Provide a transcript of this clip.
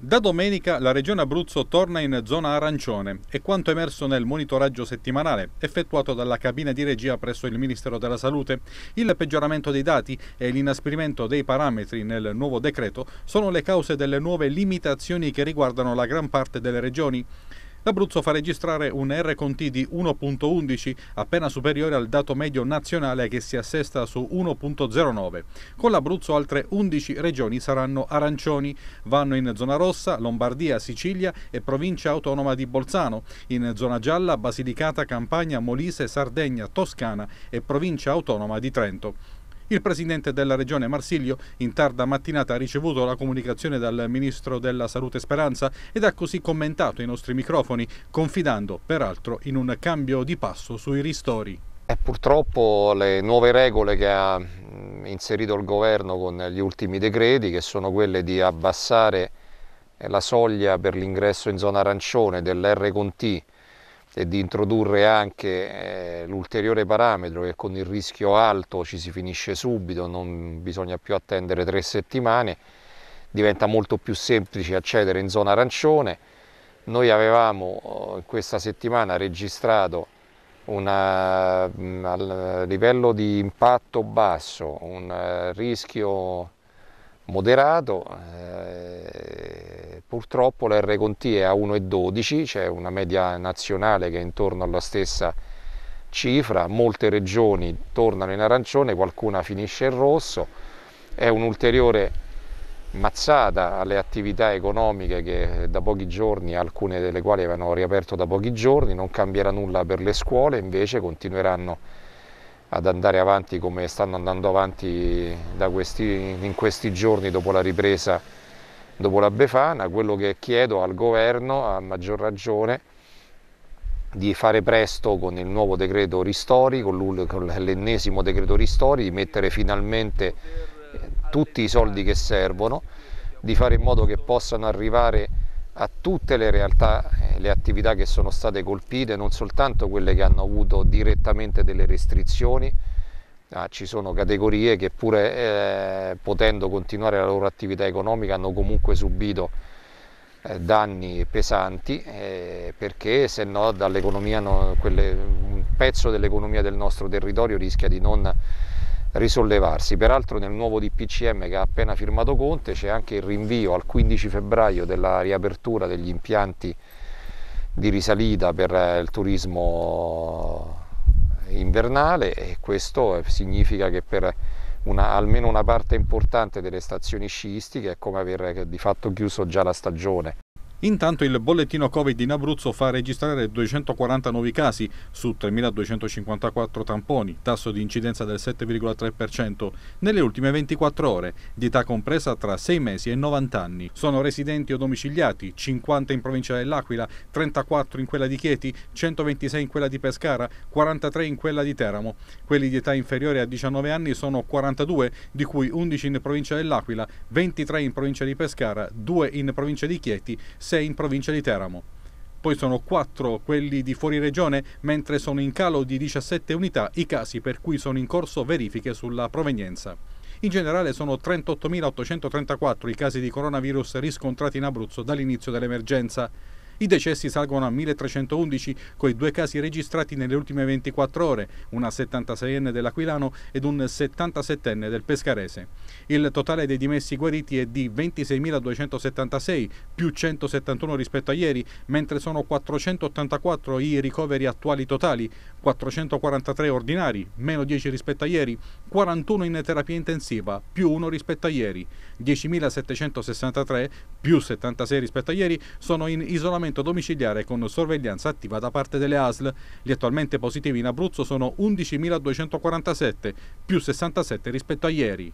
Da domenica la regione Abruzzo torna in zona arancione, è quanto emerso nel monitoraggio settimanale effettuato dalla cabina di regia presso il Ministero della Salute. Il peggioramento dei dati e l'inasprimento dei parametri nel nuovo decreto sono le cause delle nuove limitazioni che riguardano la gran parte delle regioni. L'Abruzzo fa registrare un R con T di 1.11, appena superiore al dato medio nazionale che si assesta su 1.09. Con l'Abruzzo altre 11 regioni saranno arancioni. Vanno in zona rossa Lombardia, Sicilia e provincia autonoma di Bolzano, in zona gialla Basilicata, Campania, Molise, Sardegna, Toscana e provincia autonoma di Trento. Il presidente della regione Marsilio in tarda mattinata ha ricevuto la comunicazione dal ministro della Salute Speranza ed ha così commentato i nostri microfoni, confidando peraltro in un cambio di passo sui ristori. E eh, purtroppo le nuove regole che ha mm, inserito il governo con gli ultimi decreti, che sono quelle di abbassare eh, la soglia per l'ingresso in zona arancione dell'R con T e di introdurre anche eh, l'ulteriore parametro che con il rischio alto ci si finisce subito, non bisogna più attendere tre settimane, diventa molto più semplice accedere in zona arancione. Noi avevamo oh, in questa settimana registrato una, mm, a livello di impatto basso, un eh, rischio moderato, eh, purtroppo l'R Conti è a 1,12, c'è cioè una media nazionale che è intorno alla stessa cifra, molte regioni tornano in arancione, qualcuna finisce in rosso, è un'ulteriore mazzata alle attività economiche che da pochi giorni, alcune delle quali avevano riaperto da pochi giorni, non cambierà nulla per le scuole, invece continueranno a ad andare avanti come stanno andando avanti questi, in questi giorni dopo la ripresa, dopo la Befana. Quello che chiedo al governo, a maggior ragione, di fare presto con il nuovo decreto Ristori, con l'ennesimo decreto Ristori, di mettere finalmente eh, tutti i soldi che servono, di fare in modo che possano arrivare a tutte le realtà e eh, le attività che sono state colpite, non soltanto quelle che hanno avuto direttamente delle restrizioni, Ah, ci sono categorie che pure eh, potendo continuare la loro attività economica hanno comunque subito eh, danni pesanti eh, perché se no dall'economia no, quelle, un pezzo dell'economia del nostro territorio rischia di non risollevarsi. Peraltro nel nuovo DPCM che ha appena firmato Conte c'è anche il rinvio al 15 febbraio della riapertura degli impianti di risalita per eh, il turismo invernale e questo eh, significa che per una, almeno una parte importante delle stazioni sciistiche è come aver eh, di fatto chiuso già la stagione Intanto il bollettino Covid in Abruzzo fa registrare 240 nuovi casi su 3.254 tamponi, tasso di incidenza del 7,3%, nelle ultime 24 ore, di età compresa tra 6 mesi e 90 anni. Sono residenti o domiciliati, 50 in provincia dell'Aquila, 34 in quella di Chieti, 126 in quella di Pescara, 43 in quella di Teramo. Quelli di età inferiore a 19 anni sono 42, di cui 11 in provincia dell'Aquila, 23 in provincia di Pescara, 2 in provincia di Chieti, 6 in provincia di Teramo. Poi sono 4 quelli di fuori regione, mentre sono in calo di 17 unità i casi per cui sono in corso verifiche sulla provenienza. In generale sono 38.834 i casi di coronavirus riscontrati in Abruzzo dall'inizio dell'emergenza. I decessi salgono a 1311 con i due casi registrati nelle ultime 24 ore, una 76enne dell'Aquilano ed un 77enne del Pescarese. Il totale dei dimessi guariti è di 26.276, più 171 rispetto a ieri, mentre sono 484 i ricoveri attuali totali, 443 ordinari, meno 10 rispetto a ieri, 41 in terapia intensiva, più 1 rispetto a ieri, 10.763, più 76 rispetto a ieri, sono in isolamento trattamento domiciliare con sorveglianza attiva da parte delle ASL. Gli attualmente positivi in Abruzzo sono 11.247, più 67 rispetto a ieri.